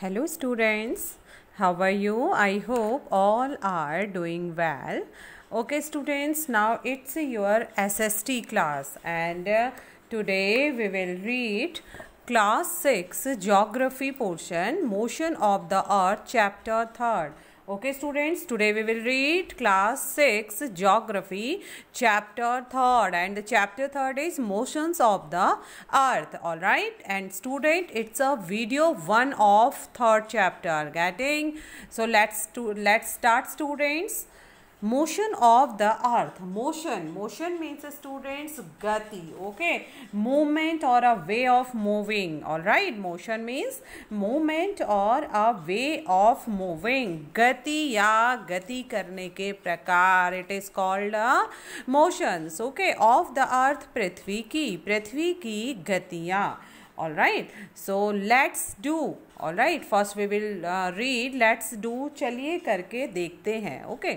Hello students, how are you? I hope all are doing well. Okay students, now it's your SST class and uh, today we will read class 6 geography portion motion of the earth chapter 3 Okay students, today we will read class 6 geography chapter 3rd and the chapter 3rd is motions of the earth. Alright and student it's a video 1 of 3rd chapter getting. So let's, to, let's start students. motion of the earth motion motion means students gati okay movement or a way of moving all right motion means movement or a way of moving gati ya gati karne ke prakar it is called a motions okay of the earth prithvi ki prithvi ki gatiyan all right so let's do all right first we will uh, read let's do chaliye karke dekhte hain okay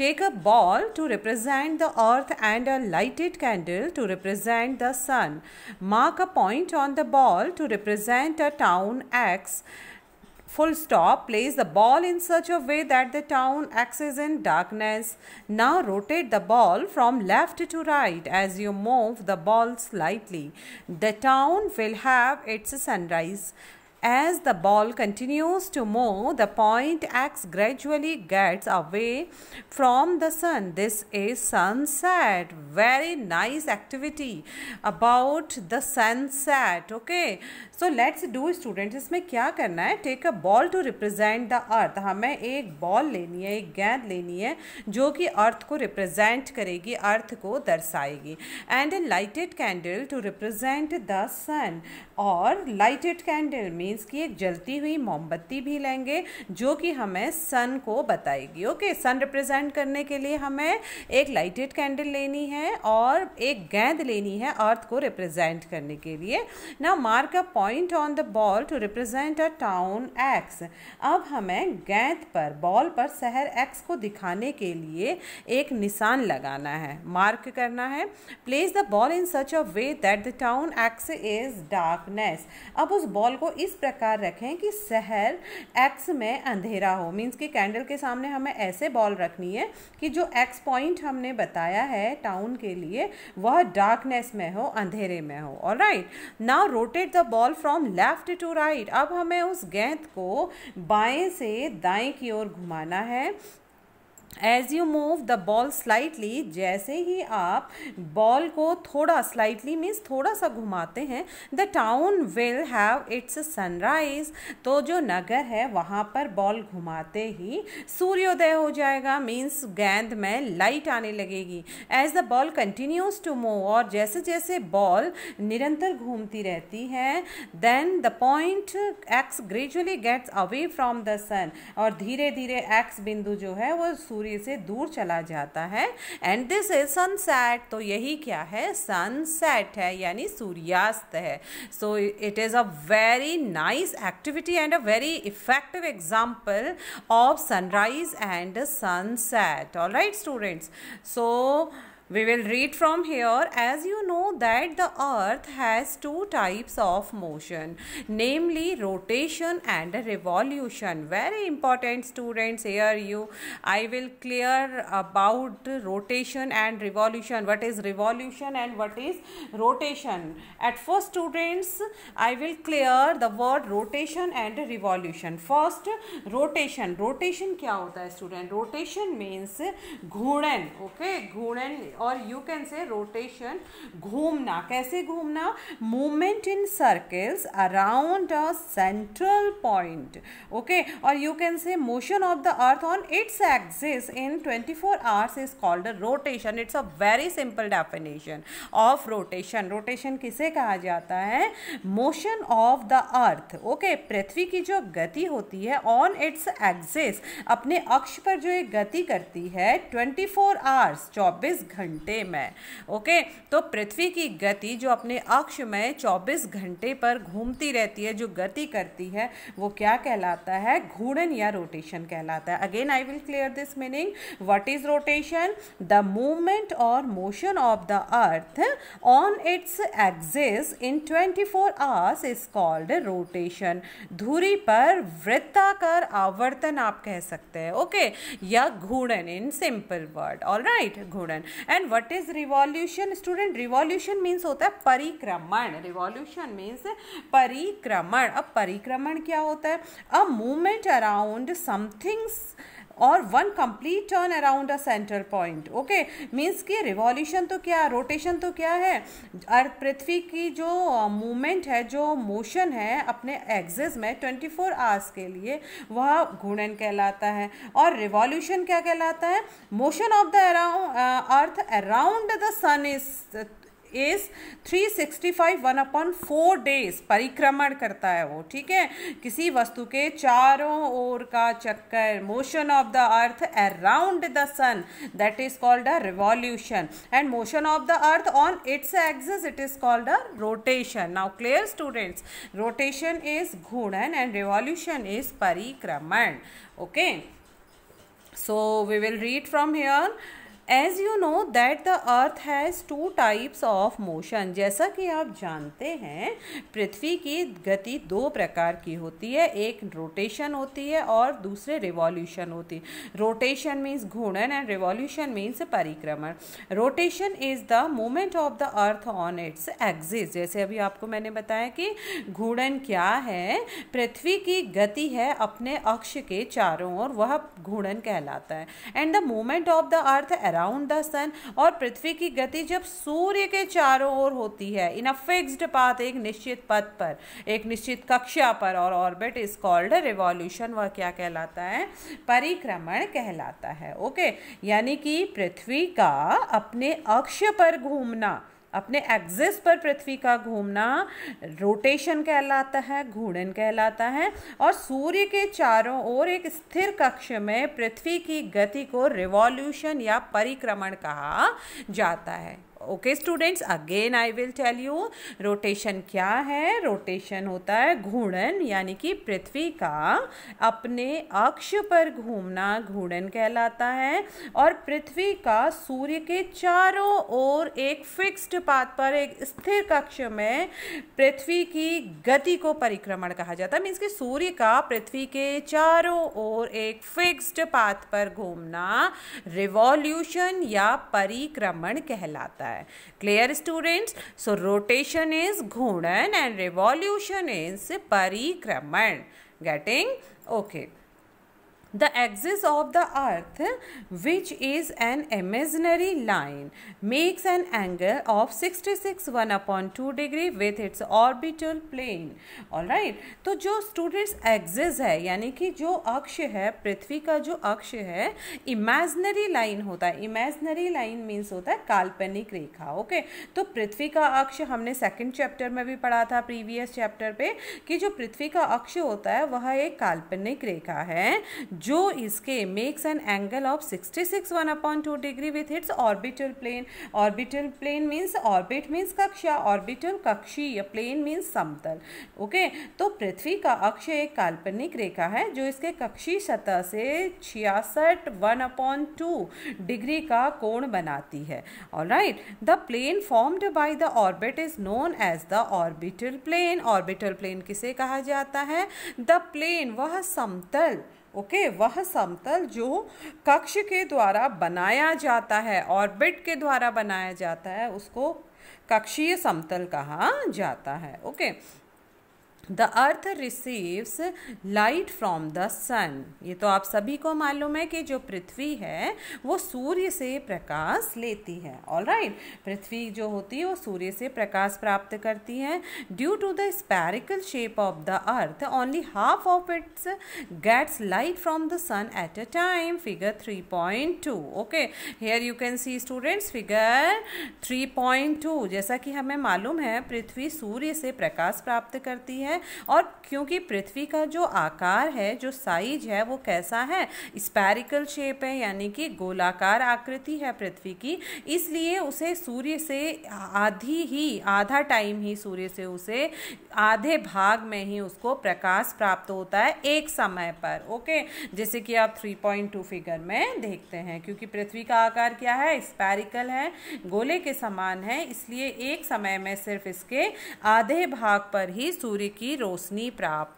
take a ball to represent the earth and a lighted candle to represent the sun mark a point on the ball to represent a town x full stop place the ball in such a way that the town axis in darkness now rotate the ball from left to right as you move the ball slightly the town will have its sunrise as the ball continues to move, the point X gradually gets away from the sun. This is sunset. Very nice activity about the sunset. Okay. So let's do students इसमें क्या करना है take a ball to represent the earth हमें एक ball लेनी है एक गेंद लेनी है जो कि अर्थ को रिप्रेजेंट करेगी अर्थ को दर्शाएगी and a lighted candle to represent the sun और लाइटेड कैंडल मीन्स कि एक जलती हुई मोमबत्ती भी लेंगे जो कि हमें सन को बताएगी ओके सन रिप्रेजेंट करने के लिए हमें एक लाइटेड कैंडल लेनी है और एक गेंद लेनी है अर्थ को रिप्रेजेंट करने के लिए ना mark a point on the ball to represent a town X अब हमें गेंद पर बॉल पर शहर एक्स को दिखाने के लिए एक निशान लगाना है मार्क करना है place the ball in such a way that the town X is darkness अब उस बॉल को इस प्रकार रखें कि शहर एक्स में अंधेरा हो मीन्स कि कैंडल के सामने हमें ऐसे बॉल रखनी है कि जो एक्स पॉइंट हमने बताया है टाउन के लिए वह डार्कनेस में हो अंधेरे में हो और right now rotate the ball from left to right अब हमें उस गेंद को बाएं से दाएं की ओर घुमाना है as you move the ball slightly जैसे ही आप बॉल को थोड़ा स्लाइटली मीन्स थोड़ा सा घुमाते हैं the town will have its sunrise तो जो नगर है वहाँ पर बॉल घुमाते ही सूर्योदय हो जाएगा मीन्स गेंद में लाइट आने लगेगी as the ball continues to move और जैसे जैसे बॉल निरंतर घूमती रहती है then the point X gradually gets away from the sun और धीरे धीरे एक्स बिंदु जो है वो सूर्य से दूर चला जाता है एंड दिस इज सनसेट तो यही क्या है सनसेट है यानी सूर्यास्त है so it is a very nice activity and a very effective example of sunrise and sunset all right students so We will read from here as you know that the earth has two types of motion namely rotation and revolution. Very important students here you I will clear about rotation and revolution what is revolution and what is rotation. At first students I will clear the word rotation and revolution. First rotation rotation क्या होता student rotation means घूर्णन okay घूर्णन और you can से rotation घूमना कैसे घूमना movement in circles around a central point okay और you can say motion of the earth on its axis in 24 four hours is called rotation it's a very simple definition of rotation rotation किसे कहा जाता है motion of the earth okay पृथ्वी की जो गति होती है ऑन इट्स एक्सिस अपने अक्ष पर जो एक गति करती है 24 फोर आवर्स चौबीस घंटे घंटे में ओके तो पृथ्वी की गति जो अपने अक्ष में 24 घंटे पर घूमती रहती है जो गति करती है वो क्या कहलाता है घूर्णन या रोटेशन कहलाता है again I will clear this meaning what is rotation the movement और motion of the earth on its axis in 24 four hours is called rotation धुरी पर वृत्ताकार आवर्तन आप कह सकते हैं ओके okay? या घूर्णन in simple word all right घूर्णन and what is revolution student revolution means होता है परिक्रमण रिवॉल्यूशन मीन्स परिक्रमण अब परिक्रमण क्या होता है अ मूवमेंट अराउंड समथिंग्स और one complete turn around a centre point okay means कि रिवॉल्यूशन तो क्या रोटेशन तो क्या है अर्थ पृथ्वी की जो मूवमेंट है जो मोशन है अपने एग्जिस में 24 फोर आवर्स के लिए वह घूर्णन कहलाता है और रिवॉल्यूशन क्या कहलाता है motion of the around earth around the sun is is 365 one upon four days परिक्रमण करता है वो ठीक है किसी वस्तु के चारों ओर का चक्कर motion of the earth around the sun that is called a revolution and motion of the earth on its axis it is called a rotation now clear students rotation is घूर्णन एंड रिवॉल्यूशन इज परिक्रमण okay so we will read from here as you know that the earth has two types of motion जैसा कि आप जानते हैं पृथ्वी की गति दो प्रकार की होती है एक रोटेशन होती है और दूसरे रिवॉल्यूशन होती है रोटेशन मीन्स घूर्णन एंड रिवॉल्यूशन मीन्स परिक्रमण rotation is the moment of the earth on its axis जैसे अभी आपको मैंने बताया कि घूर्णन क्या है पृथ्वी की गति है अपने अक्ष के चारों ओर वह घूर्णन कहलाता है and the moment of the earth around the sun और पृथ्वी की गति जब सूर्य के चारों ओर होती है इन अ फिक्स्ड पाथ एक निश्चित पथ पर एक निश्चित कक्षा पर और ऑर्बिट इज कॉल्ड रिवॉल्यूशन वह क्या कहलाता है परिक्रमण कहलाता है ओके यानी कि पृथ्वी का अपने अक्ष पर घूमना अपने एक्सिस पर पृथ्वी का घूमना रोटेशन कहलाता है घूर्णन कहलाता है और सूर्य के चारों ओर एक स्थिर कक्ष में पृथ्वी की गति को रिवॉल्यूशन या परिक्रमण कहा जाता है okay students again I will tell you rotation क्या है रोटेशन होता है घूर्णन यानी कि पृथ्वी का अपने अक्ष पर घूमना घूर्णन कहलाता है और पृथ्वी का सूर्य के चारों ओर एक फिक्स्ड पाथ पर एक स्थिर कक्ष में पृथ्वी की गति को परिक्रमण कहा जाता है मीन्स कि सूर्य का पृथ्वी के चारों ओर एक फिक्स्ड पाथ पर घूमना रिवॉल्यूशन या परिक्रमण कहलाता है है clear students so rotation is घूर्णन एंड रिवॉल्यूशन इज परिक्रमण getting okay the axis of the earth which is an imaginary line makes an angle of sixty six one upon two degree with its orbital plane all right तो जो students excess है यानी कि जो अक्ष है पृथ्वी का जो अक्ष है इमेजनरी लाइन होता है इमेजनरी लाइन मीन्स होता है काल्पनिक रेखा ओके तो पृथ्वी का अक्ष हमने सेकेंड चैप्टर में भी पढ़ा था प्रीवियस चैप्टर पर कि जो पृथ्वी का अक्ष होता है वह एक काल्पनिक रेखा है जो इसके makes an angle of 66 one upon two degree with its orbital plane orbital plane means orbit means कक्षा ऑर्बिटल या प्लेन मीन्स समतल ओके तो पृथ्वी का अक्ष एक काल्पनिक रेखा है जो इसके कक्षी सतह से छियासठ वन अपॉन टू डिग्री का कोण बनाती है all right the plane formed by the orbit is known as the orbital plane orbital plane किसे कहा जाता है द प्लेन वह समतल ओके वह समतल जो कक्ष के द्वारा बनाया जाता है ऑर्बिट के द्वारा बनाया जाता है उसको कक्षीय समतल कहा जाता है okay the earth receives light from the sun ये तो आप सभी को मालूम है कि जो पृथ्वी है वो सूर्य से प्रकाश लेती है ऑल राइट पृथ्वी जो होती है वो सूर्य से प्रकाश प्राप्त करती है due to the spherical shape of the earth only half of its gets light from the sun at a time figure three point two okay here you can see students figure three point two जैसा कि हमें मालूम है पृथ्वी सूर्य से प्रकाश प्राप्त करती है है और क्योंकि पृथ्वी का जो आकार है जो साइज है वो कैसा है स्पैरिकल शेप है यानी कि गोलाकार आकृति है पृथ्वी की इसलिए उसे सूर्य से आधी ही आधा टाइम ही सूर्य से उसे आधे भाग में ही उसको प्रकाश प्राप्त होता है एक समय पर ओके जैसे कि आप 3.2 फिगर में देखते हैं क्योंकि पृथ्वी का आकार क्या है स्पैरिकल है गोले के समान है इसलिए एक समय में सिर्फ इसके आधे भाग पर ही सूर्य की की रोशनी प्राप्त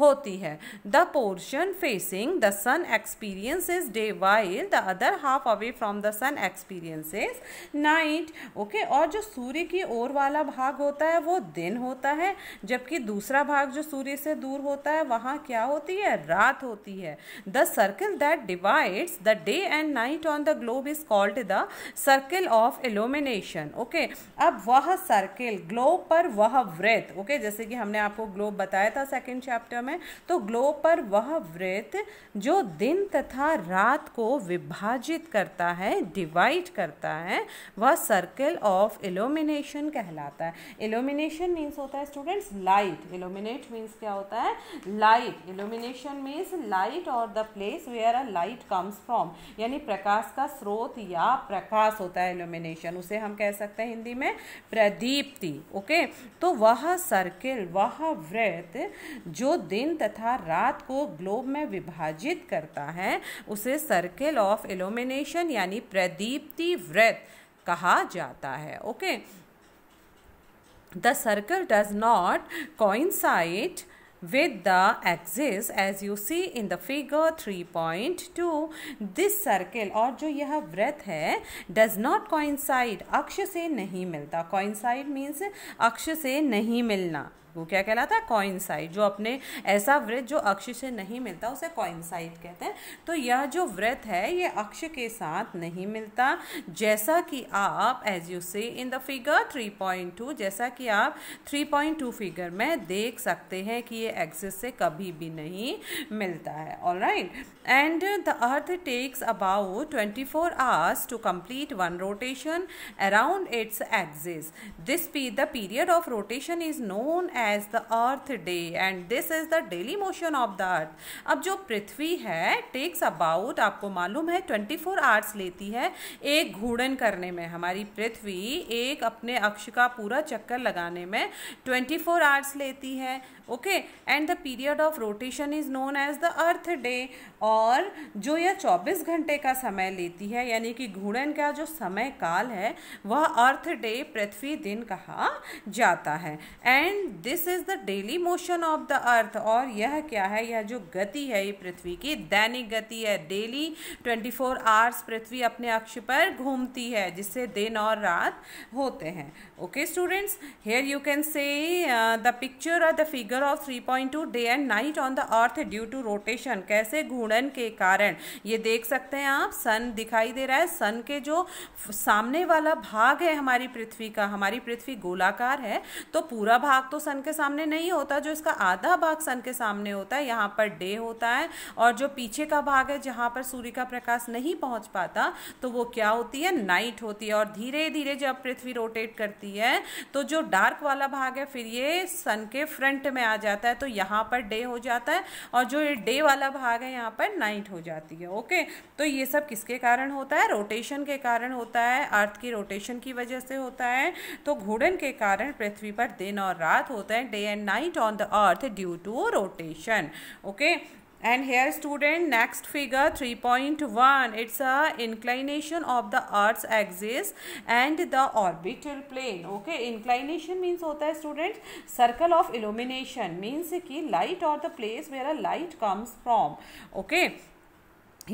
होती है the portion facing the sun experiences day while the other half away from the sun experiences night okay और जो सूर्य की ओर वाला भाग होता है वो दिन होता है जबकि दूसरा भाग जो सूर्य से दूर होता है वहाँ क्या होती है रात होती है the circle that divides the day and night on the globe is called the circle of illumination okay अब वह सर्किल ग्लोब पर वह व्रत ओके okay? जैसे कि हमने आप आपको ग्लोब बताया था सेकंड चैप्टर में तो ग्लोब पर वह वृत्त जो दिन तथा रात को विभाजित करता है डिवाइड करता है वह सर्कल ऑफ इल्यूमिनेशन कहलाता है इल्यूमिनेशन मीन्स होता है स्टूडेंट्स लाइट इल्यूमिनेट मीन्स क्या होता है लाइट इल्यूमिनेशन मीन्स लाइट और the place where a light comes from यानी प्रकाश का स्रोत या प्रकाश होता है इल्यूमिनेशन उसे हम कह सकते हैं हिंदी में प्रदीप्ति ओके तो वह सर्किल वह व्रत जो दिन तथा रात को ग्लोब में विभाजित करता है उसे सर्किल ऑफ इल्यूमिनेशन यानी प्रदीप्ति व्रत कहा जाता है okay the circle does not the axis as you see in the figure three point two this circle और जो यह व्रत है डज नॉट कॉइंसाइड अक्ष से नहीं मिलता कॉइंसाइड मीन्स अक्ष से नहीं मिलना वो क्या कहलाता है कॉइनसाइड जो अपने ऐसा व्रत जो अक्ष से नहीं मिलता उसे कॉइनसाइड कहते हैं तो यह जो व्रत है ये अक्ष के साथ नहीं मिलता जैसा कि आप एज यू से इन द फिगर 3.2 जैसा कि आप 3.2 फिगर में देख सकते हैं कि ये एक्सिस से कभी भी नहीं मिलता है all right and the earth takes about twenty four hours to complete one rotation around its axis this पी the period of rotation is known as as the earth day and this is the daily motion of the earth अब जो पृथ्वी है takes about आपको मालूम है 24 four hours लेती है एक घूर्णन करने में हमारी पृथ्वी एक अपने अक्ष का पूरा चक्कर लगाने में 24 फोर आवर्स लेती है okay and the period of rotation is known as the earth day और जो यह 24 घंटे का समय लेती है यानी कि घूर्णन का जो समय काल है वह अर्थ डे पृथ्वी दिन कहा जाता है and this this is the daily motion of the earth और यह क्या है यह जो गति है ये पृथ्वी की दैनिक गति है डेली 24 फोर आवर्स पृथ्वी अपने अक्ष पर घूमती है जिससे दिन और रात होते हैं okay students here you can see the picture और the figure of three point two day and night on the earth due to rotation कैसे घूर्णन के कारण ये देख सकते हैं आप सन दिखाई दे रहा है सन के जो सामने वाला भाग है हमारी पृथ्वी का हमारी पृथ्वी गोलाकार है तो पूरा भाग तो सन के सामने नहीं होता जो इसका आधा भाग सन के सामने होता है यहाँ पर डे होता है और जो पीछे का भाग है जहाँ पर सूर्य का प्रकाश नहीं पहुँच पाता तो वो क्या होती है नाइट होती है और धीरे धीरे जब पृथ्वी रोटेट करती है तो जो डार्क वाला भाग है फिर ये सन के फ्रंट में आ जाता है तो यहाँ पर डे हो जाता है और जो ये डे वाला भाग है यहाँ पर नाइट हो जाती है ओके तो ये सब किसके कारण होता है रोटेशन के कारण होता है अर्थ की रोटेशन की वजह से होता है तो घूर्णन के कारण पृथ्वी पर दिन और रात होता है हैं day and night on the earth due to rotation okay and here student next figure 3.1 it's a inclination of the earth's axis and the orbital plane okay inclination means hota hai student circle of illumination means ki light or the place where a light comes from okay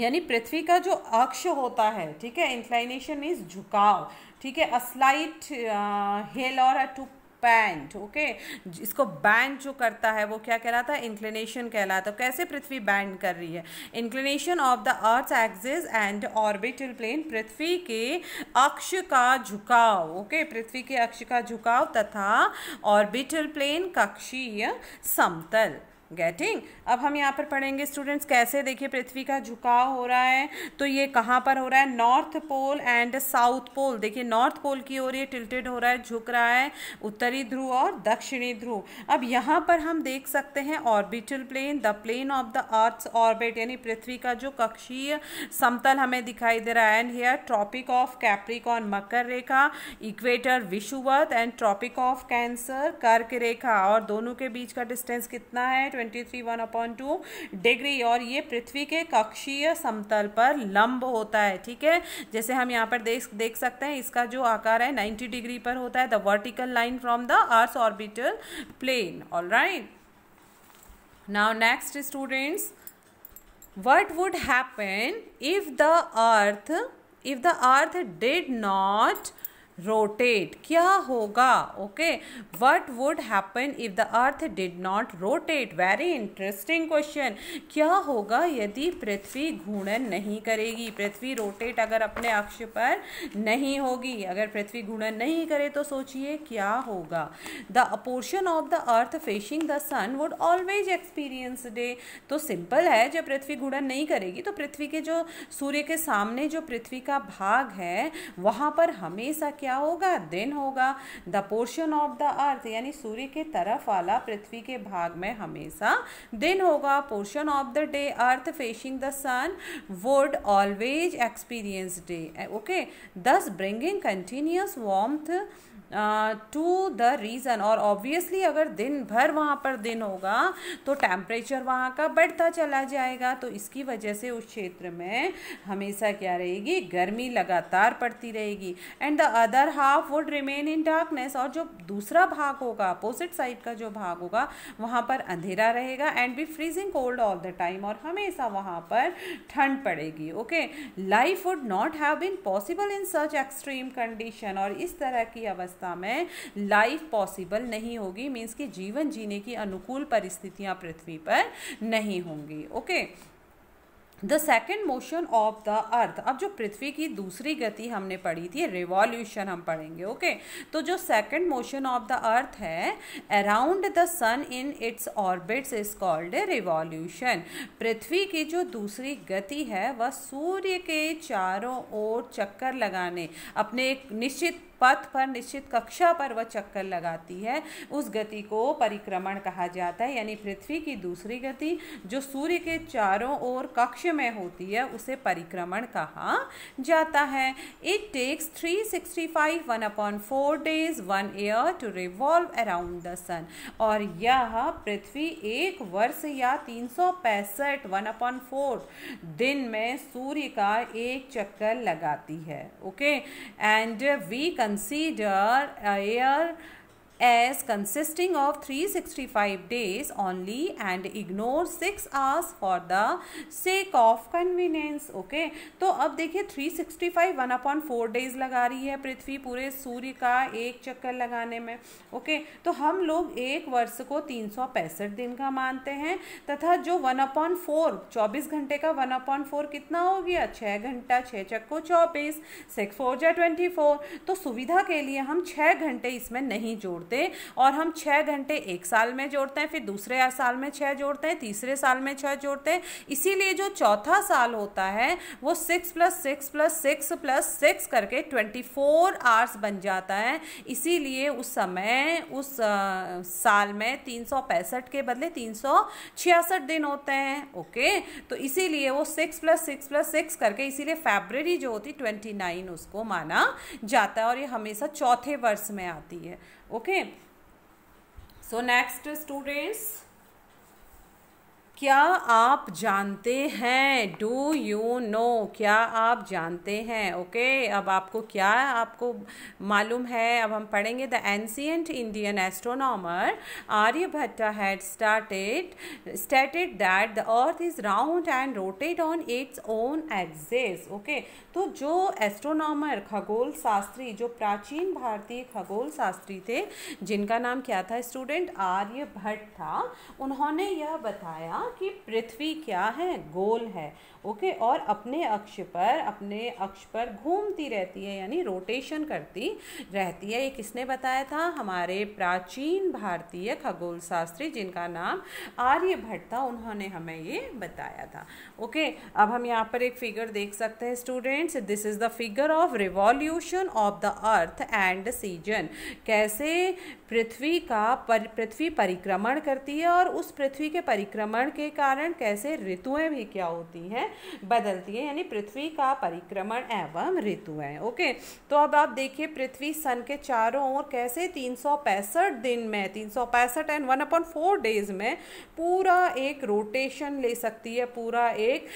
यानी पृथ्वी का जो अक्ष होता है ठीक है inclination means झुकाव ठीक है अ स्लाइट हिल और अ टू बैंड ओके इसको बैंड जो करता है वो क्या कहलाता है इंक्लिनेशन कहलाता है तो कैसे पृथ्वी बैंड कर रही है inclination of the earth axis and orbital plane पृथ्वी के अक्ष का झुकाव ओके पृथ्वी के अक्ष का झुकाव तथा ऑर्बिटल प्लेन कक्षीय समतल गेटिंग अब हम यहाँ पर पढ़ेंगे स्टूडेंट्स कैसे देखिए पृथ्वी का झुकाव हो रहा है तो ये कहाँ पर हो रहा है north pole and south pole देखिए नॉर्थ पोल की ओर ये टिल्टेड हो रहा है झुक रहा है उत्तरी ध्रुव और दक्षिणी ध्रुव अब यहाँ पर हम देख सकते हैं orbital plane the plane of the earth orbit यानी पृथ्वी का जो कक्षीय समतल हमें दिखाई दे रहा है and here tropic of Capricorn मकर रेखा इक्वेटर विशुवत एंड ट्रॉपिक ऑफ कैंसर कर्क रेखा और दोनों के बीच का डिस्टेंस कितना है twenty three one upon two degree और ये पृथ्वी के कक्षीय समतल पर लंब होता है ठीक है जैसे हम यहाँ पर देख देख सकते हैं इसका जो आकार है नाइन्टी डिग्री पर होता है the vertical line from the earth orbital plane all right now next students what would happen if the earth if the earth did not rotate क्या होगा okay what would happen if the earth did not rotate very interesting question क्या होगा यदि पृथ्वी घूर्णन नहीं करेगी पृथ्वी rotate अगर अपने अक्ष पर नहीं होगी अगर पृथ्वी घूर्णन नहीं करे तो सोचिए क्या होगा the a portion of the earth facing the sun would always experience day तो सिंपल है जब पृथ्वी घूर्णन नहीं करेगी तो पृथ्वी के जो सूर्य के सामने जो पृथ्वी का भाग है वहाँ पर हमेशा क्या क्या होगा दिन होगा the portion of the earth यानी सूर्य के तरफ वाला पृथ्वी के भाग में हमेशा दिन होगा portion of the day earth facing the sun would always experience day okay thus bringing continuous warmth to the region और ऑब्वियसली अगर दिन भर वहाँ पर दिन होगा तो टेम्परेचर वहाँ का बढ़ता चला जाएगा तो इसकी वजह से उस क्षेत्र में हमेशा क्या रहेगी गर्मी लगातार पड़ती रहेगी and the other half would remain in darkness और जो दूसरा भाग होगा अपोजिट साइड का जो भाग होगा वहाँ पर अंधेरा रहेगा and be freezing cold all the time और हमेशा वहाँ पर ठंड पड़ेगी okay life would not have been possible in such extreme condition और इस तरह की अवस्था अवस्था में लाइफ पॉसिबल नहीं होगी मीन्स कि जीवन जीने की अनुकूल परिस्थितियाँ पृथ्वी पर नहीं होंगी okay the second motion of the earth अब जो पृथ्वी की दूसरी गति हमने पढ़ी थी रिवॉल्यूशन हम पढ़ेंगे ओके okay? तो जो second motion of the earth है around the sun in its orbits is called revolution पृथ्वी की जो दूसरी गति है वह सूर्य के चारों ओर चक्कर लगाने अपने एक निश्चित पथ पर निश्चित कक्षा पर वह चक्कर लगाती है उस गति को परिक्रमण कहा जाता है यानी पृथ्वी की दूसरी गति जो सूर्य के चारों ओर कक्ष में होती है उसे परिक्रमण कहा जाता है it takes three sixty five one upon four days one year to revolve around the sun और यह पृथ्वी एक वर्ष या तीन सौ पैंसठ वन अपॉन फोर दिन में सूर्य का एक चक्कर लगाती है okay and we consider year uh, as consisting of 365 days only and ignore 6 hours for the sake of convenience okay तो अब देखिए 365 वन अपॉन फोर डेज लगा रही है पृथ्वी पूरे सूर्य का एक चक्कर लगाने में ओके okay, तो हम लोग एक वर्ष को तीन सौ पैंसठ दिन का मानते हैं तथा जो वन अपॉन फोर चौबीस घंटे का वन अपॉन फोर कितना हो गया छः घंटा छः चक्को चौबीस सिक्स फोर जै ट्वेंटी फोर तो सुविधा के लिए हम छः घंटे इसमें नहीं जोड़ते जोड़ते और हम छः घंटे एक साल में जोड़ते हैं फिर दूसरे साल में छः जोड़ते हैं तीसरे साल में छः जोड़ते हैं इसीलिए जो चौथा साल होता है वो six plus six plus six plus six करके ट्वेंटी फोर आवर्स बन जाता है इसीलिए उस समय उस आ, साल में तीन सौ पैंसठ के बदले तीन सौ छियासठ दिन होते हैं ओके तो इसीलिए वो six plus six plus six करके इसीलिए फेबररी जो होती ट्वेंटी नाइन उसको माना जाता है और ये हमेशा चौथे वर्ष में आती है okay okay so next students क्या आप जानते हैं डू यू नो क्या आप जानते हैं ओके okay, अब आपको क्या आपको मालूम है अब हम पढ़ेंगे the ancient Indian astronomer Aryabhatta had started stated that the earth is round and rotated on its own axis okay तो जो एस्ट्रोनॉमर खगोल शास्त्री जो प्राचीन भारतीय खगोल शास्त्री थे जिनका नाम क्या था स्टूडेंट आर्यभट्ट था उन्होंने यह बताया कि पृथ्वी क्या है गोल है ओके और अपने अक्ष पर अपने अक्ष पर घूमती रहती है यानी रोटेशन करती रहती है ये किसने बताया था हमारे प्राचीन भारतीय खगोल शास्त्री जिनका नाम आर्यभट्ट था उन्होंने हमें ये बताया था ओके अब हम यहाँ पर एक फिगर देख सकते हैं students this is the figure of revolution of the earth and season कैसे पृथ्वी का पर पृथ्वी परिक्रमण करती है और उस पृथ्वी के परिक्रमण के कारण कैसे ऋतुएं भी क्या होती हैं बदलती है यानी पृथ्वी का परिक्रमण एवं है ओके तो अब आप देखिए पृथ्वी सन के चारों ओर कैसे तीन दिन में तीन and one upon four days में पूरा एक रोटेशन ले सकती है पूरा एक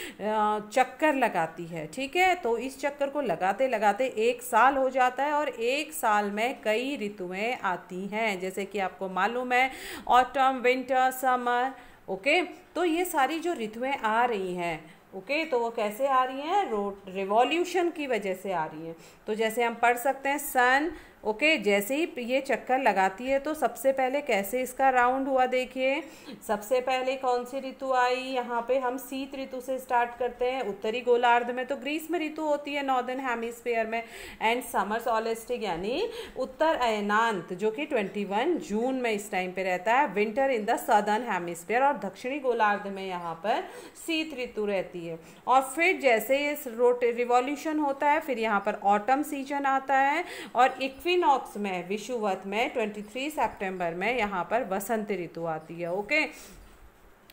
चक्कर लगाती है ठीक है तो इस चक्कर को लगाते लगाते एक साल हो जाता है और एक साल में कई ऋतुएं आती हैं जैसे कि आपको मालूम है ऑटम विंटर समर ओके तो ये सारी जो ऋतुएं आ रही हैं ओके okay, तो वो कैसे आ रही हैं रोट रिवॉल्यूशन की वजह से आ रही हैं तो जैसे हम पढ़ सकते हैं सन ओके जैसे ही ये चक्कर लगाती है तो सबसे पहले कैसे इसका राउंड हुआ देखिए सबसे पहले कौन सी ऋतु आई यहाँ पे हम शीत ऋतु से स्टार्ट करते हैं उत्तरी गोलार्ध में तो ग्रीस में ऋतु होती है नॉर्दर्न हेमिस्फेयर में एंड समर सॉलिस्टिक यानी उत्तर अयनांत जो कि 21 जून में इस टाइम पे रहता है winter in the southern hemisphere और दक्षिणी गोलार्ध में यहाँ पर शीत ऋतु रहती है और फिर जैसे ये रोटे रिवॉल्यूशन होता है फिर यहाँ पर ऑटम सीजन आता है और इक्वी इक्विनॉक्स में विषुवत में 23 सितंबर में यहाँ पर वसंत ऋतु आती है okay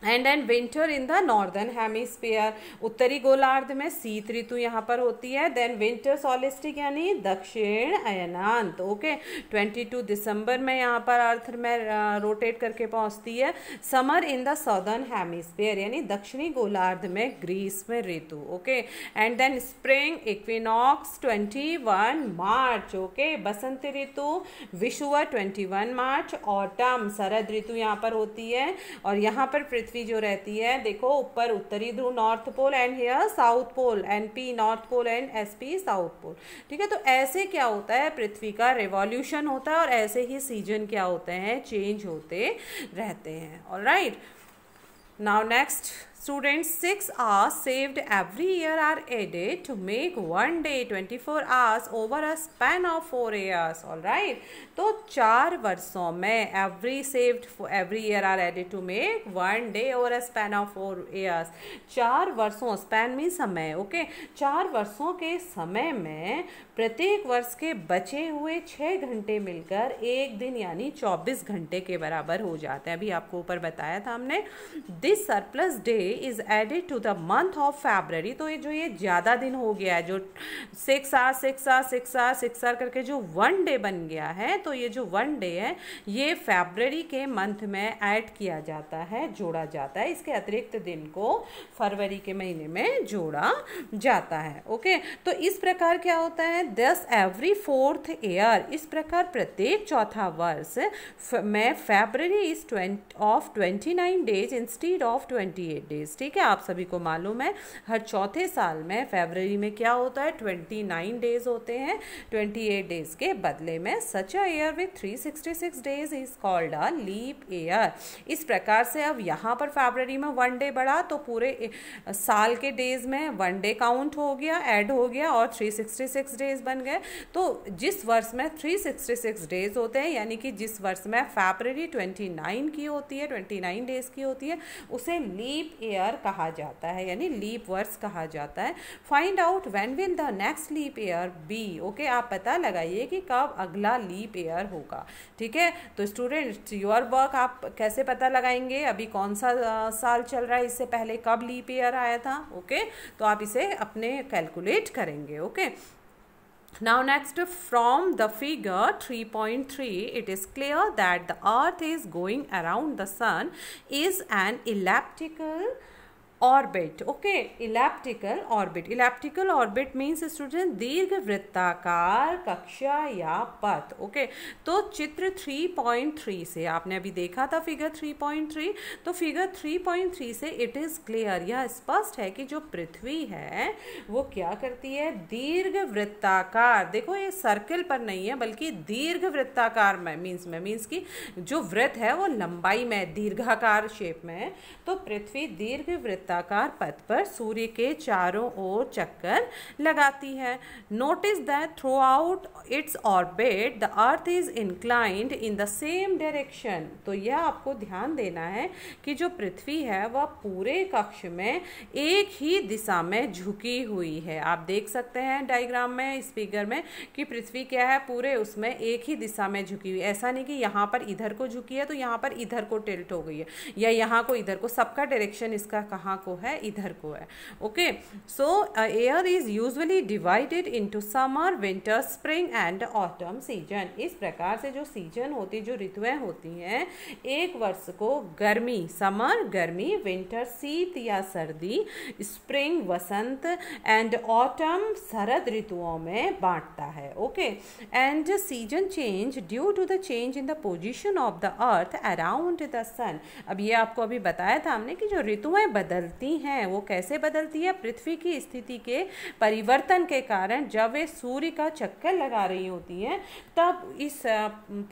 and and winter in the northern hemisphere उत्तरी गोलार्ध में शीत ऋतु यहाँ पर होती है देन विंटर सॉलिस्टिक यानी दक्षिण अयनांत ओके ट्वेंटी टू दिसंबर में यहाँ पर अर्थ में रोटेट करके पहुँचती है summer in the southern hemisphere यानी दक्षिणी गोलार्ध में ग्रीस में ऋतु okay and then spring equinox one March okay बसंत ऋतु ट्वेंटी वन मार्च ऑटम शरद ऋतु यहाँ पर होती है और यहाँ पर पृथ्वी जो रहती है देखो ऊपर उत्तरी ध्रुव north pole and here south pole N P north pole and S P south pole ठीक है तो ऐसे क्या होता है पृथ्वी का रिवॉल्यूशन होता है और ऐसे ही सीजन क्या होते हैं चेंज होते रहते हैं और right now next six hours saved every year are added to make one day twenty four hours over a span of four years all right तो चार वर्षों में every saved every year are added to make one day और a span of four years चार वर्षों span में समय okay चार वर्षों के समय में प्रत्येक वर्ष के बचे हुए छः घंटे मिलकर एक दिन यानी चौबीस घंटे के बराबर हो जाते हैं अभी आपको ऊपर बताया था हमने this surplus day is added to the month of February तो ये जो ये ज़्यादा दिन हो गया है जो six hour six hour six hour six hour करके जो वन डे बन गया है तो ये जो वन डे है ये फेबररी के मंथ में ऐड किया जाता है जोड़ा जाता है इसके अतिरिक्त दिन को फरवरी के महीने में जोड़ा जाता है ओके तो इस प्रकार क्या होता है दस एवरी फोर्थ ईयर इस प्रकार प्रत्येक चौथा वर्ष में February is twenty of twenty nine days instead of twenty eight days ठीक है आप सभी को मालूम है हर चौथे साल में फेबररी में क्या होता है ट्वेंटी नाइन डेज होते हैं ट्वेंटी एट डेज के बदले में such a year with 366 days is called a leap year इस प्रकार से अब यहाँ पर फेबररी में वन डे बढ़ा तो पूरे साल के डेज में वन डे काउंट हो गया ऐड हो गया और 366 डेज बन गए तो जिस वर्ष में 366 डेज होते हैं यानी कि जिस वर्ष में फेबररी 29 की होती है 29 डेज की होती है उसे लीप ईयर कहा जाता है यानी लीप वर्ष कहा जाता है find out when will the next leap year be okay आप पता लगाइए कि कब अगला लीप क्लियर होगा ठीक है तो स्टूडेंट योर वर्क आप कैसे पता लगाएंगे अभी कौन सा साल चल रहा है इससे पहले कब लीप ईयर आया था ओके तो आप इसे अपने कैलकुलेट करेंगे okay Now next from the figure 3.3 it is clear that the earth is going around the sun is an elliptical orbit okay elliptical orbit elliptical orbit means student दीर्घ वृत्ताकार कक्षा या पथ ओके okay? तो चित्र 3.3 से आपने अभी देखा था फिगर 3.3 तो फिगर 3.3 से इट इज क्लियर यह स्पष्ट है कि जो पृथ्वी है वो क्या करती है दीर्घ वृत्ताकार देखो ये सर्कल पर नहीं है बल्कि दीर्घ वृत्ताकार में मीन्स में मीन्स की जो वृत्त है वो लंबाई में दीर्घाकार शेप में तो पृथ्वी दीर्घ वृत्ता वृत्ताकार पथ पर सूर्य के चारों ओर चक्कर लगाती है notice that throughout its orbit the earth is inclined in the same direction तो यह आपको ध्यान देना है कि जो पृथ्वी है वह पूरे कक्ष में एक ही दिशा में झुकी हुई है आप देख सकते हैं डायग्राम में स्पीकर में कि पृथ्वी क्या है पूरे उसमें एक ही दिशा में झुकी हुई ऐसा नहीं कि यहाँ पर इधर को झुकी है तो यहाँ पर इधर को टिल्ट हो गई है या यहाँ को इधर को सबका डायरेक्शन इसका कहाँ को है इधर को है okay so year is usually divided into summer winter spring and autumn season इस प्रकार से जो सीजन होती है जो ऋतुएं होती हैं एक वर्ष को गर्मी समर गर्मी विंटर शीत या सर्दी स्प्रिंग वसंत एंड ऑटम शरद ऋतुओं में बांटता है okay and season change due to the change in the position of the earth around the sun अब ये आपको अभी बताया था हमने कि जो ऋतुएं बदल बदलती हैं वो कैसे बदलती है पृथ्वी की स्थिति के परिवर्तन के कारण जब वे सूर्य का चक्कर लगा रही होती हैं तब इस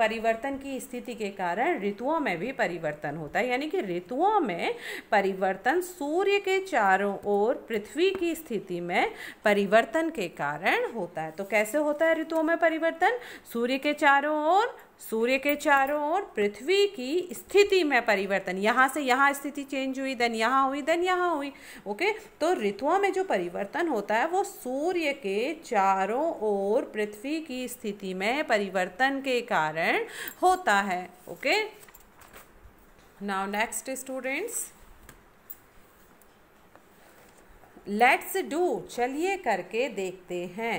परिवर्तन की स्थिति के कारण ऋतुओं में भी परिवर्तन होता है यानी कि ऋतुओं में परिवर्तन सूर्य के चारों ओर पृथ्वी की स्थिति में परिवर्तन के कारण होता है तो कैसे होता है ऋतुओं में परिवर्तन सूर्य के चारों ओर सूर्य के चारों ओर पृथ्वी की स्थिति में परिवर्तन यहाँ से यहाँ स्थिति चेंज हुई देन यहाँ हुई देन यहाँ हुई ओके तो ऋतुओं में जो परिवर्तन होता है वो सूर्य के चारों ओर पृथ्वी की स्थिति में परिवर्तन के कारण होता है okay now next students let's do चलिए करके देखते हैं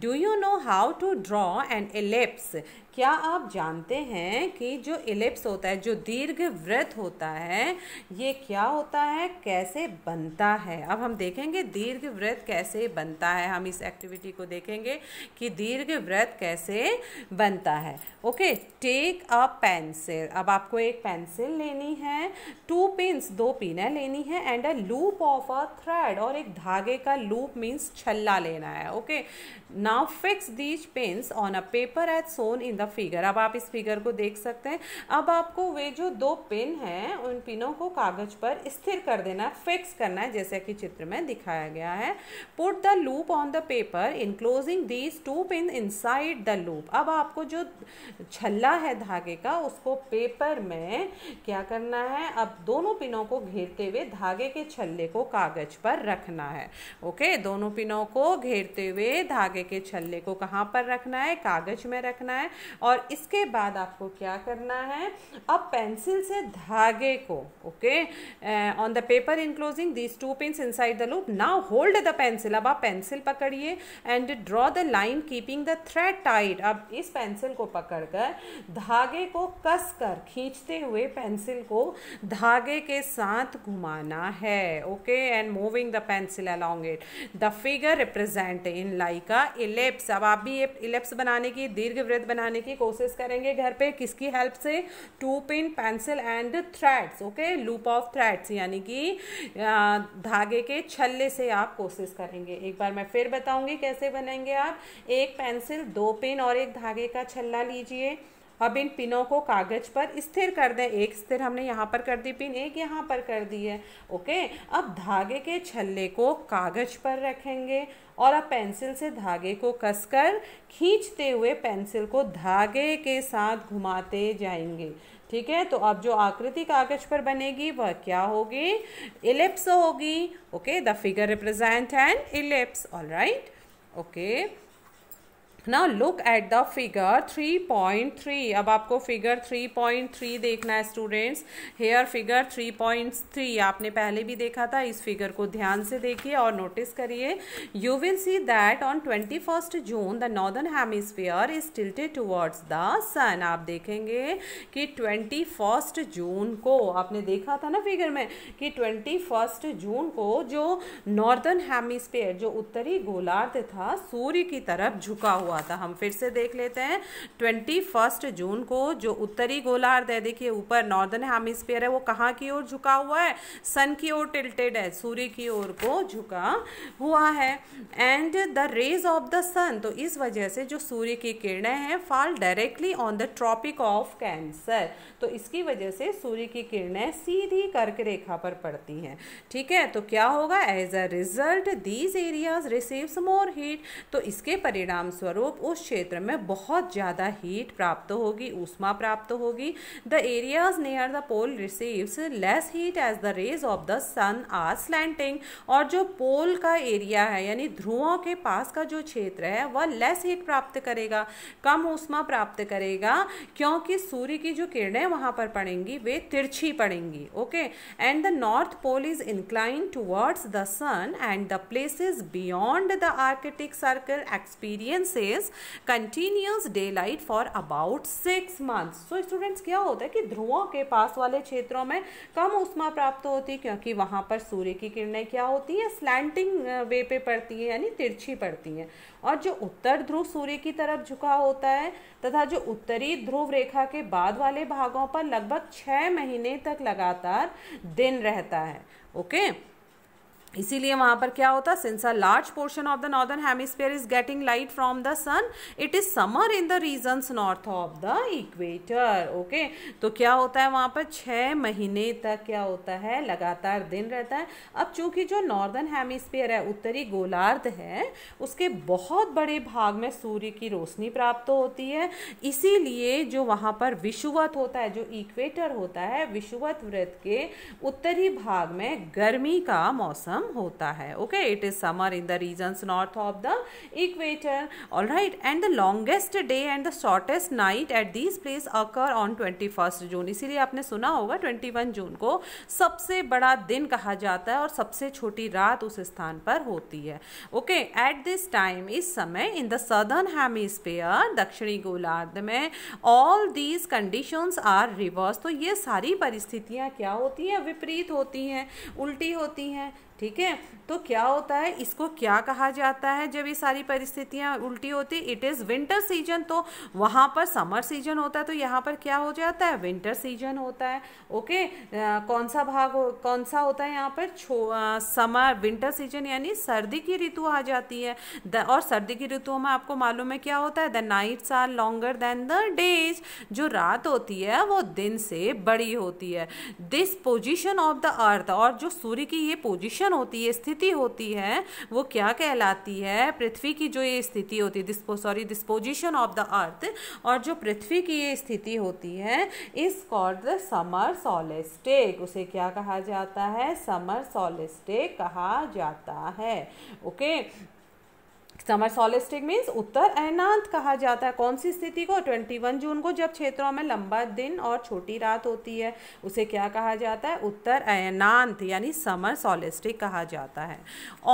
do you know how to draw an ellipse क्या आप जानते हैं कि जो इलिप्स होता है जो दीर्घ व्रत होता है ये क्या होता है कैसे बनता है अब हम देखेंगे दीर्घ व्रत कैसे बनता है हम इस एक्टिविटी को देखेंगे कि दीर्घ व्रत कैसे बनता है ओके टेक अ पेंसिल अब आपको एक पेंसिल लेनी है टू पिन्स दो पीने लेनी है and a loop of a thread और एक धागे का लूप मीन्स छल्ला लेना है okay now fix these pins on a paper as shown in the figure अब आप इस फिगर को देख सकते हैं अब आपको वे जो दो पिन हैं उन पिनों को कागज पर स्थिर कर देना फिक्स करना है जैसे कि चित्र में दिखाया गया है put the loop on the paper enclosing these two pin in the loop अब आपको जो छल्ला है धागे का उसको पेपर में क्या करना है अब दोनों पिनों को घेरते हुए धागे के छल्ले को कागज पर रखना है ओके दोनों पिनों को घेरते हुए धागे के छल्ले को कहाँ पर रखना है कागज में रखना है और इसके बाद आपको क्या करना है अब पेंसिल से धागे को okay on the paper enclosing these two pins inside the loop now hold the pencil अब आप पेंसिल पकड़िए and draw the line keeping the thread tight अब इस पेंसिल को पकड़कर धागे को कस कर खींचते हुए पेंसिल को धागे के साथ घुमाना है okay and moving the pencil along it the figure represent in like ellipse अब आप भी ये इलेप्स बनाने की दीर्घ वृत्त बनाने करने की कोशिश करेंगे घर पे किसकी हेल्प से two pin pencil and threads okay loop of threads यानी कि धागे के छल्ले से आप कोशिश करेंगे एक बार मैं फिर बताऊंगी कैसे बनाएंगे आप एक पेंसिल दो पिन और एक धागे का छल्ला लीजिए अब इन पिनों को कागज़ पर स्थिर कर दें एक स्थिर हमने यहाँ पर कर दी पिन एक यहाँ पर कर दी है ओके अब धागे के छल्ले को कागज़ पर रखेंगे और अब पेंसिल से धागे को कसकर खींचते हुए पेंसिल को धागे के साथ घुमाते जाएंगे ठीक है तो अब जो आकृति कागज पर बनेगी वह क्या होगी इलिप्स होगी okay the figure represent and ellipse all right okay ना लुक एट द फिगर 3.3 अब आपको फिगर 3.3 देखना है स्टूडेंट्स हेयर फिगर 3.3 आपने पहले भी देखा था इस फिगर को ध्यान से देखिए और नोटिस करिए you will see that on twenty first June the northern hemisphere is tilted towards the sun आप देखेंगे कि ट्वेंटी फर्स्ट जून को आपने देखा था ना फिगर में कि ट्वेंटी फर्स्ट जून को जो नॉर्दर्न हेमिसफेयर जो उत्तरी गोलार्ध था सूर्य की तरफ झुका हुआ हुआ था हम फिर से देख लेते हैं ट्वेंटी फर्स्ट जून को जो उत्तरी गोलार्ध है देखिए ऊपर नॉर्दर्न हेमिस्फीयर है वो कहाँ की ओर झुका हुआ है सन की ओर टिल्टेड है सूर्य की ओर को झुका हुआ है and the rays of the sun तो इस वजह से जो सूर्य की किरणें हैं fall directly on the tropic of Cancer तो इसकी वजह से सूर्य की किरणें सीधी कर्क रेखा पर पड़ती हैं ठीक है तो क्या होगा as a result these areas receives more heat तो इसके परिणाम स्वरूप आरोप उस क्षेत्र में बहुत ज़्यादा हीट प्राप्त होगी ऊष्मा प्राप्त होगी the areas near the pole receives less heat as the rays of the sun are slanting और जो पोल का एरिया है यानी ध्रुवों के पास का जो क्षेत्र है वह लेस हीट प्राप्त करेगा कम ऊष्मा प्राप्त करेगा क्योंकि सूर्य की जो किरणें वहाँ पर पड़ेंगी वे तिरछी पड़ेंगी okay and the north pole is incline towards the sun and the places beyond the Arctic circle experiences is continuous day light for about six months so students क्या होता है कि ध्रुवों के पास वाले क्षेत्रों में कम उष्मा प्राप्त होती है क्योंकि वहाँ पर सूर्य की किरणें क्या होती हैं स्लैंटिंग वे uh, पे पड़ती हैं यानी तिरछी पड़ती हैं और जो उत्तर ध्रुव सूर्य की तरफ झुका होता है तथा जो उत्तरी ध्रुव रेखा के बाद वाले भागों पर लगभग छः महीने तक लगातार दिन रहता है ओके okay? इसीलिए वहाँ पर क्या होता है since a large portion of the northern hemisphere is getting light from the sun it is summer in the regions north of the equator okay तो क्या होता है वहाँ पर छः महीने तक क्या होता है लगातार दिन रहता है अब चूंकि जो नॉर्दर्न हेमिस्फेयर है उत्तरी गोलार्ध है उसके बहुत बड़े भाग में सूर्य की रोशनी प्राप्त होती है इसीलिए जो वहाँ पर विषुवत होता है जो इक्वेटर होता है विषुवत व्रत के उत्तरी भाग में गर्मी का मौसम सम होता है okay it is summer in the region north of the equator all right and the longest day and the shortest night at this place occur on twenty first June इसीलिए आपने सुना होगा ट्वेंटी वन जून को सबसे बड़ा दिन कहा जाता है और सबसे छोटी रात उस स्थान पर होती है ओके एट दिस टाइम इस समय इन द सदर्न हेमिस्फेयर दक्षिणी गोलार्ध में all these condition are reverse तो ये सारी परिस्थितियाँ क्या होती हैं विपरीत होती हैं उल्टी होती हैं ठीक है तो क्या होता है इसको क्या कहा जाता है जब ये सारी परिस्थितियाँ उल्टी होती इट इज़ विंटर सीजन तो वहाँ पर समर सीजन होता है तो यहाँ पर क्या हो जाता है विंटर सीजन होता है ओके आ, कौन सा भाग हो कौन सा होता है यहाँ पर छो समर विंटर सीजन यानी सर्दी की ऋतु आ जाती है द और सर्दी की ऋतुओं में आपको मालूम है क्या होता है the nights are longer than the days जो रात होती है वो दिन से बड़ी होती है this position of the earth और जो सूर्य की ये पोजिशन कंडीशन होती है स्थिति होती है वो क्या कहलाती है पृथ्वी की जो ये स्थिति होती है sorry disposition of the earth और जो पृथ्वी की ये स्थिति होती है इस कॉल्ड द समर सोलिस्टिक उसे क्या कहा जाता है समर सोलिस्टिक कहा जाता है ओके समर सॉलिस्टिक मीन्स उत्तर अयनांत कहा जाता है कौन सी स्थिति को 21 जून को जब क्षेत्रों में लंबा दिन और छोटी रात होती है उसे क्या कहा जाता है उत्तर अयनांत यानी समर सॉलिस्टिक कहा जाता है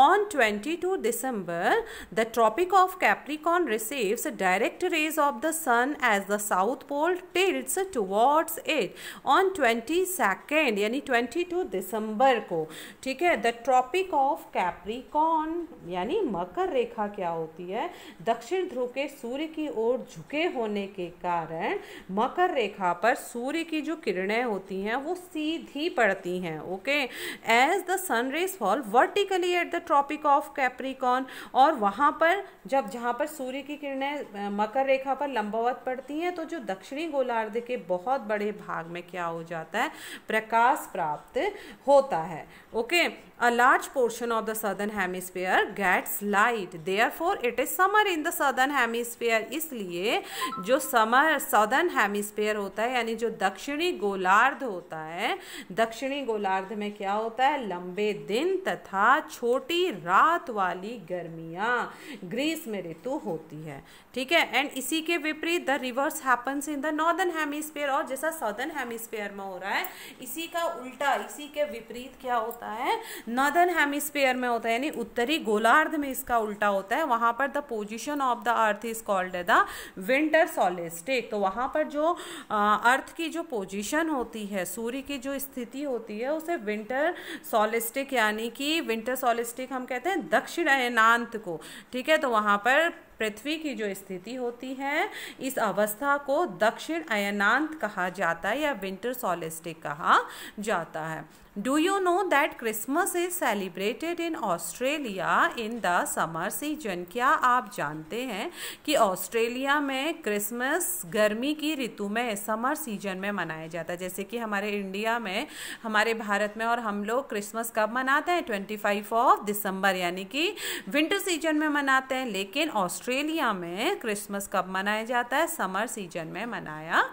on 22 December the tropic of Capricorn receives direct rays of the sun as the south pole tilts towards it on twenty second यानी ट्वेंटी दिसंबर को ठीक है द ट्रॉपिक ऑफ कैप्रिकॉन यानी मकर रेखा क्या क्या होती है दक्षिण ध्रुव के सूर्य की ओर झुके होने के कारण मकर रेखा पर सूर्य की जो किरणें होती हैं वो सीधी पड़ती हैं okay as the sun rays fall vertically at the tropic of Capricorn और वहाँ पर जब जहाँ पर सूर्य की किरणें मकर रेखा पर लंबावत पड़ती हैं तो जो दक्षिणी गोलार्ध के बहुत बड़े भाग में क्या हो जाता है प्रकाश प्राप्त होता है okay a large portion of the southern hemisphere gets light there therefore it is summer in the southern hemisphere इसलिए जो समर southern hemisphere होता है यानी जो दक्षिणी गोलार्ध होता है दक्षिणी गोलार्ध में क्या होता है लंबे दिन तथा छोटी रात वाली गर्मियाँ ग्रीस में ऋतु होती है ठीक है एंड इसी के विपरीत the reverse happens in the northern hemisphere और जैसा सदर्न हेमिस्फेयर में हो रहा है इसी का उल्टा इसी के विपरीत क्या होता है नॉर्दर्न हेमिस्फेयर में होता है यानी उत्तरी गोलार्ध में इसका उल्टा होता है होता है वहाँ पर the position of the earth is called the winter solstice तो वहाँ पर जो अर्थ की जो पोजिशन होती है सूर्य की जो स्थिति होती है उसे विंटर सॉलिस्टिक यानी कि विंटर सॉलिस्टिक हम कहते हैं दक्षिण अयनांत को ठीक है तो वहाँ पर पृथ्वी की जो स्थिति होती है इस अवस्था को दक्षिण अयनांत कहा जाता है या विंटर सॉलिस्टिक कहा जाता है Do you know that Christmas is celebrated in Australia in the summer season? क्या आप जानते हैं कि ऑस्ट्रेलिया में क्रिसमस गर्मी की ऋतु में समर सीजन में मनाया जाता है जैसे कि हमारे इंडिया में हमारे भारत में और हम लोग क्रिसमस कब मनाते हैं ट्वेंटी फाइव ऑफ दिसंबर यानी कि विंटर सीजन में मनाते हैं लेकिन ऑस्ट्रेलिया में क्रिसमस कब मनाया जाता है समर सीजन में मनाया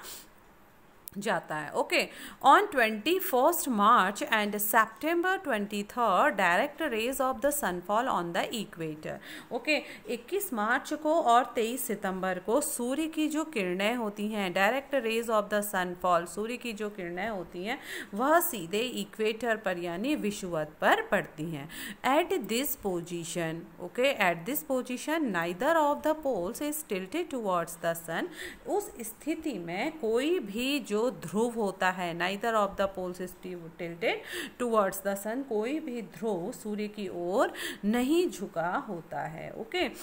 जाता है okay on twenty first March and September twenty third direct rays of the sun fall on the equator okay इक्कीस मार्च को और तेईस सितंबर को सूर्य की जो किरणें होती हैं direct rays of the sun fall सूर्य की जो किरणें होती हैं वह सीधे इक्वेटर पर यानी विश्ववत पर पड़ती हैं at this position okay at this position neither of the poles is tilted towards the sun उस स्थिति में कोई भी जो ध्रुव होता है neither of the poles is tilted towards the sun कोई भी ध्रुव सूर्य की ओर नहीं झुका होता है okay okay?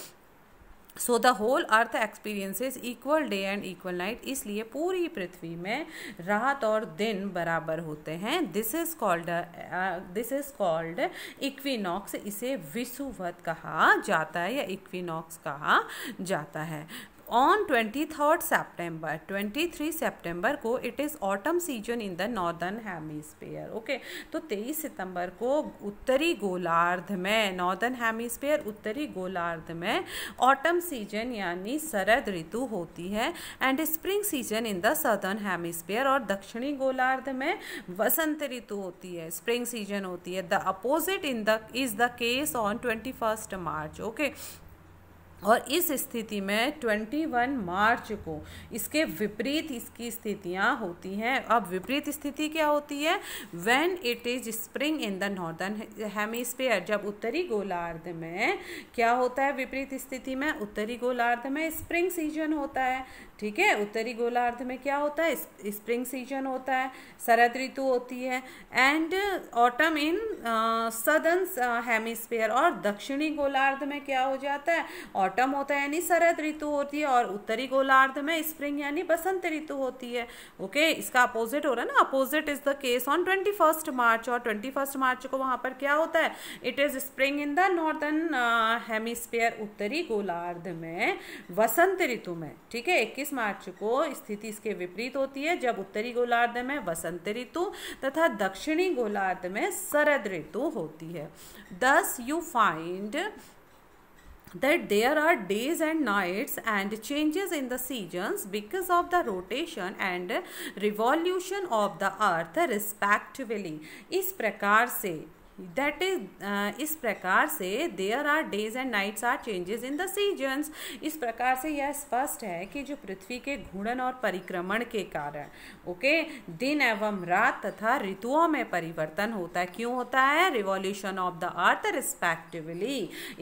So the whole earth experiences equal day and equal night इसलिए पूरी पृथ्वी में रात और दिन बराबर होते हैं this is called this is called equinox इसे विषुवत कहा जाता है या इक्विनॉक्स कहा जाता है on twenty third September twenty three September को it is autumn season in the northern hemisphere okay तो तेईस सितंबर को उत्तरी गोलार्ध में नॉर्दर्न हेमिसफेयर उत्तरी गोलार्ध में ऑटम सीजन यानी शरद ऋतु होती है and spring season in the southern hemisphere और दक्षिणी गोलार्ध में वसंत ऋतु होती है स्प्रिंग सीजन होती है the opposite in the is the case on twenty first March okay और इस स्थिति में 21 मार्च को इसके विपरीत इसकी स्थितियां होती हैं अब विपरीत स्थिति क्या होती है when it is spring in the northern hemisphere जब उत्तरी गोलार्ध में क्या होता है विपरीत स्थिति में उत्तरी गोलार्ध में स्प्रिंग सीजन होता है ठीक है उत्तरी गोलार्ध में क्या होता है स्प्रिंग सीजन होता है शरद ऋतु होती है and autumn in southern hemisphere और दक्षिणी गोलार्ध में क्या हो जाता है ऑटम होता है यानी शरद ऋतु होती है और उत्तरी गोलार्ध में स्प्रिंग यानी बसंत ऋतु होती है ओके okay? इसका अपोजिट हो रहा है ना opposite is the case on twenty first March और ट्वेंटी फर्स्ट मार्च को वहाँ पर क्या होता है it is spring in the northern hemisphere उत्तरी गोलार्ध में वसंत ऋतु में ठीक है इक्कीस 21 मार्च को स्थिति इसके विपरीत होती है जब उत्तरी गोलार्ध में वसंत ऋतु तथा दक्षिणी गोलार्ध में शरद ऋतु होती है thus you find that there are days and nights and changes in the seasons because of the rotation and revolution of the earth respectively इस प्रकार से दैट इज uh, इस प्रकार से there are days and nights are changes in the seasons इस प्रकार से यह स्पष्ट है कि जो पृथ्वी के घूर्णन और परिक्रमण के कारण ओके okay, दिन एवं रात तथा ऋतुओं में परिवर्तन होता है क्यों होता है revolution of the earth respectively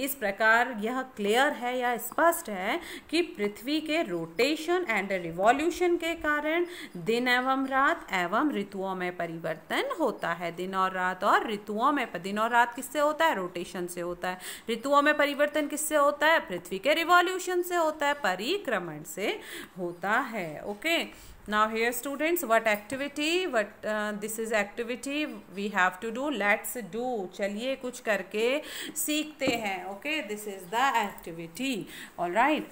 इस प्रकार यह क्लियर है या स्पष्ट है कि पृथ्वी के रोटेशन एंड रिवॉल्यूशन के कारण दिन एवं रात एवं ऋतुओं में परिवर्तन होता है दिन और रात और ऋतुओं में पर दिन और रात किससे होता है रोटेशन से होता है ऋतुओं में परिवर्तन किससे होता है पृथ्वी के रिवॉल्यूशन से होता है परिक्रमण से होता है okay now here students what activity what this is activity we have to do let's do चलिए कुछ करके सीखते हैं okay this is the activity all right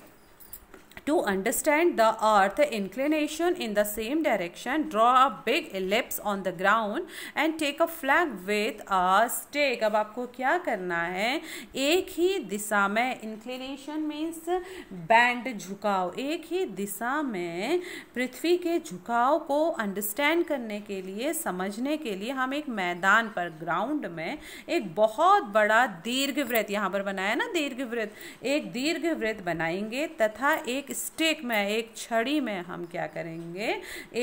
to understand the earth inclination in the same direction draw a big ellipse on the ground and take a flag with a stake अब आपको क्या करना है एक ही दिशा में इंक्लिनेशन मीन्स बैंड झुकाव एक ही दिशा में पृथ्वी के झुकाव को अंडरस्टैंड करने के लिए समझने के लिए हम एक मैदान पर ग्राउंड में एक बहुत बड़ा दीर्घ व्रत यहाँ पर बनाया ना दीर्घ व्रत एक दीर्घ व्रत बनाएंगे तथा एक स्टेक में एक छड़ी में हम क्या करेंगे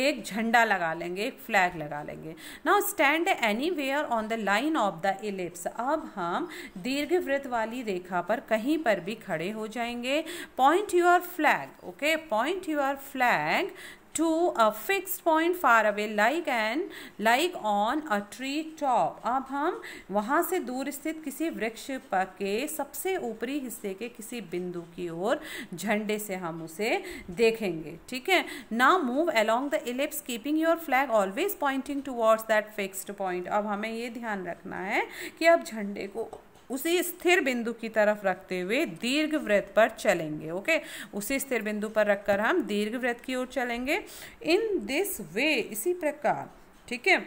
एक झंडा लगा लेंगे एक फ्लैग लगा लेंगे now stand anywhere on the line of the ellipse अब हम दीर्घ वृत्त वाली रेखा पर कहीं पर भी खड़े हो जाएंगे point your flag okay point your flag to a fixed point far away like an like on a tree top ab hum wahan se dur sthit kisi vriksh par ke sabse upri hisse ke kisi bindu ki or jhande se hum use dekhenge theek hai now move along the ellipse keeping your flag always pointing towards that fixed point ab hame ye dhyan rakhna hai ki ab jhande ko उसी स्थिर बिंदु की तरफ रखते हुए दीर्घ व्रत पर चलेंगे ओके उसी स्थिर बिंदु पर रखकर हम दीर्घ व्रत की ओर चलेंगे इन दिस वे इसी प्रकार ठीक है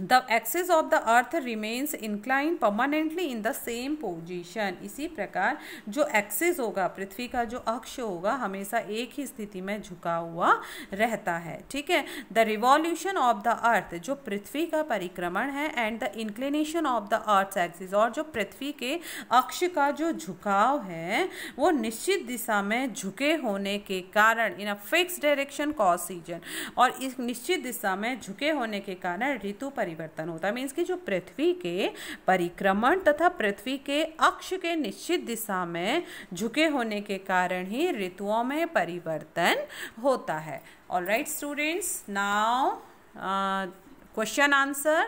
the axis of the earth remains incline permanently in the same position इसी प्रकार जो एक्सेस होगा पृथ्वी का जो अक्ष होगा हमेशा एक ही स्थिति में झुका हुआ रहता है ठीक है the revolution of the earth जो पृथ्वी का परिक्रमण है and the inclination of the earth axis और जो पृथ्वी के अक्ष का जो झुकाव है वो निश्चित दिशा में झुके होने के कारण in a fix direction cause season और इस निश्चित दिशा में झुके होने के कारण ऋतु पर परिवर्तन होता है मीन्स कि जो पृथ्वी के परिक्रमण तथा पृथ्वी के अक्ष के निश्चित दिशा में झुके होने के कारण ही ऋतुओं में परिवर्तन होता है all right students now question answer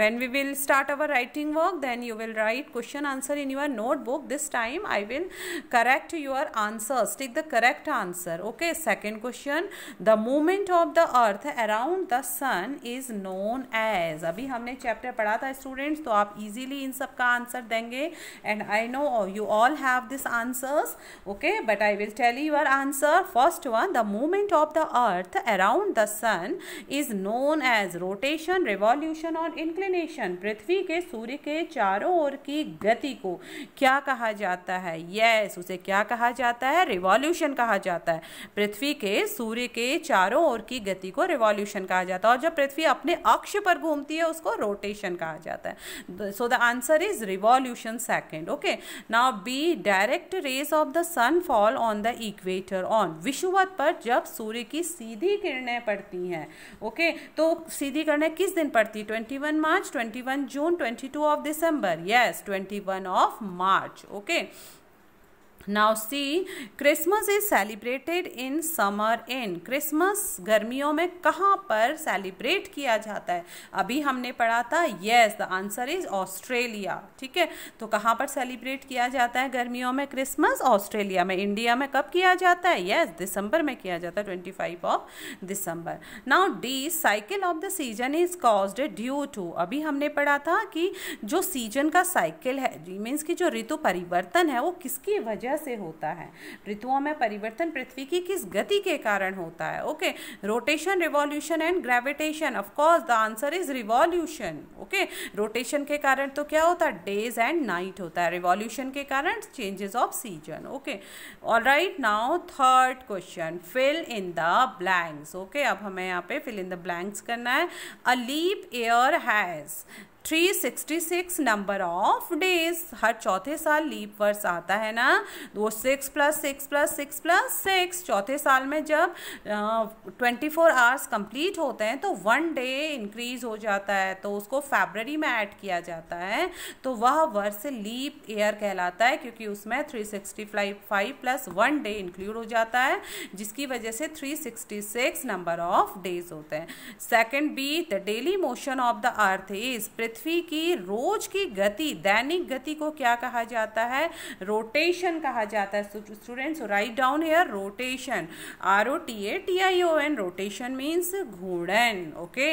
when we will start our writing work then you will write question answer in your notebook this time i will correct your answers take the correct answer okay second question the movement of the earth around the sun is known as अभी हमने chapter पढ़ा था students तो आप easily इन सब का answer देंगे and I know you all have this answers okay but I will tell your answer first one the movement of the earth around the sun is known as rotation rotation revolution और inclination पृथ्वी के सूर्य के चारों ओर की गति को क्या कहा जाता है यस yes, उसे क्या कहा जाता है रिवॉल्यूशन कहा जाता है पृथ्वी के सूर्य के चारों ओर की गति को रिवॉल्यूशन कहा जाता है और जब पृथ्वी अपने अक्ष पर घूमती है उसको रोटेशन कहा जाता है so the answer is revolution second okay now B direct rays of the sun fall on the equator on विश्ववत पर जब सूर्य की सीधी किरणें पड़ती हैं ओके okay? तो सीधी किरणें किस किस दिन पड़ती है twenty one March twenty one June twenty two of December yes twenty one of March okay now see Christmas is celebrated in summer in Christmas गर्मियों में कहाँ पर सेलिब्रेट किया जाता है अभी हमने पढ़ा था yes the answer is Australia ठीक है तो कहाँ पर सेलिब्रेट किया जाता है गर्मियों में क्रिसमस ऑस्ट्रेलिया में इंडिया में कब किया जाता है येस yes, दिसंबर में किया जाता है twenty five of December now the cycle of the season is caused due to अभी हमने पढ़ा था कि जो सीजन का साइकिल है मीन्स की जो ऋतु परिवर्तन है वो किसकी वजह वजह से होता है ऋतुओं में परिवर्तन पृथ्वी की किस गति के कारण होता है okay rotation revolution and gravitation of course the answer is revolution okay rotation के कारण तो क्या होता है डेज एंड नाइट होता है रिवॉल्यूशन के कारण changes of season okay all right now third question fill in the blanks okay अब हमें यहाँ पे फिल इन द ब्लैंक्स करना है a leap year has 366 number of days हर चौथे साल लीप वर्ष आता है ना वो six plus six plus six plus six चौथे साल में जब ट्वेंटी फोर आवर्स कंप्लीट होते हैं तो वन डे इंक्रीज हो जाता है तो उसको फेबररी में ऐड किया जाता है तो वह वर्ष लीप ईयर कहलाता है क्योंकि उसमें three sixty five five plus one day include हो जाता है जिसकी वजह से three sixty six number of days होते हैं second B the daily motion of the earth is पृथ्वी की रोज की गति दैनिक गति को क्या कहा जाता है रोटेशन कहा जाता है students write down here rotation R O T A T I O N rotation means घूर्णन okay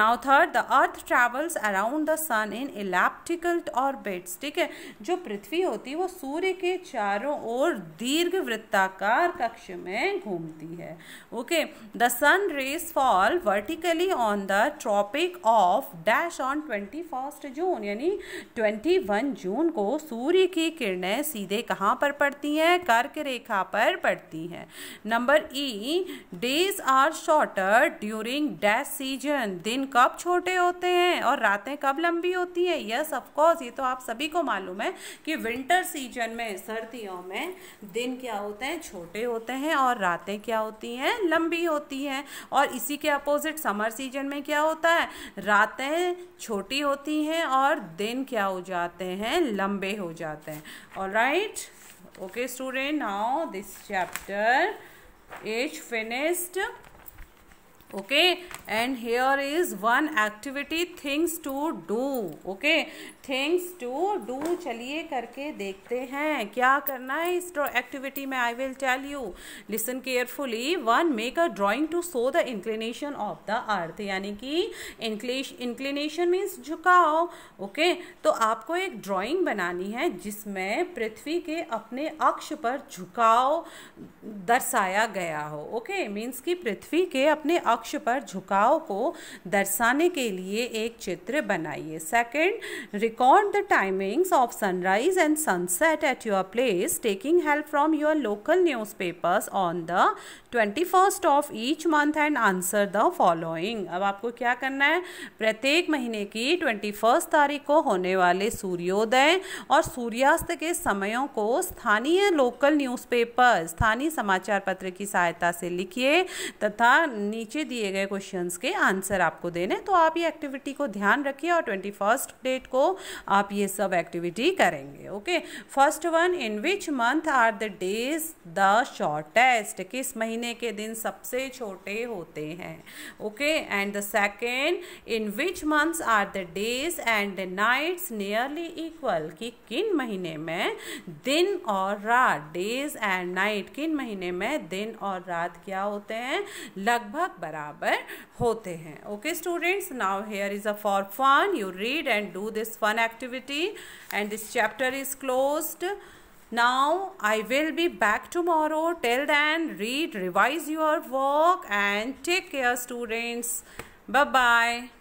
now third the earth travels around the sun in elliptical orbits ठीक है जो पृथ्वी होती है वो सूर्य के चारों ओर दीर्घ वृत्ताकार कक्ष में घूमती है okay the sun rays fall vertically on the tropic of dash on twenty twenty first June यानी ट्वेंटी वन जून को सूर्य की किरणें सीधे कहाँ पर पड़ती हैं कर्क रेखा पर पड़ती हैं number E days are shorter during dash season दिन कब छोटे होते हैं और रातें कब लंबी होती हैं यस ऑफकोर्स ये तो आप सभी को मालूम है कि विंटर सीजन में सर्दियों में दिन क्या होते हैं छोटे होते हैं और रातें क्या होती हैं लंबी होती हैं और इसी के अपोजिट समर सीजन में क्या होता है रातें छोटी मोटी होती हैं और दिन क्या हो जाते हैं लंबे हो जाते हैं और right okay student now this chapter is finished okay and here is one activity things to do okay things to do चलिए करके देखते हैं क्या करना है इस एक्टिविटी में I will tell you listen carefully one make a drawing to show the inclination of the earth यानी कि इंक्लिनेशन मीन्स झुकाओ ओके तो आपको एक ड्राइंग बनानी है जिसमें पृथ्वी के अपने अक्ष पर झुकाव दर्शाया गया हो ओके okay? मीन्स कि पृथ्वी के अपने अक्ष पर झुकाव को दर्शाने के लिए एक चित्र बनाइए second record the timings of sunrise and sunset at your place taking help from your local newspapers on the 21st of each month and answer the following अब आपको क्या करना है प्रत्येक महीने की 21 तारीख को होने वाले सूर्योदय और सूर्यास्त के समयों को स्थानीय लोकल न्यूज़पेपर स्थानीय समाचार पत्र की सहायता से लिखिए तथा नीचे दिए गए क्वेश्चंस के आंसर आपको देने तो आप ये एक्टिविटी को ध्यान रखिए और ट्वेंटी फर्स्ट डेट को आप ये सब एक्टिविटी करेंगे okay first one in which month are the days the shortest किस महीने के दिन सबसे छोटे होते हैं okay and the second in which months are the days and the nights nearly equal कि किन महीने में दिन और रात डेज एंड नाइट किन महीने में दिन और रात क्या होते हैं लगभग बराबर होते हैं okay students now here is a for fun you read and do this fun one activity and this chapter is closed. Now, I will be back tomorrow. Till then, read, revise your work and take care students. Bye-bye.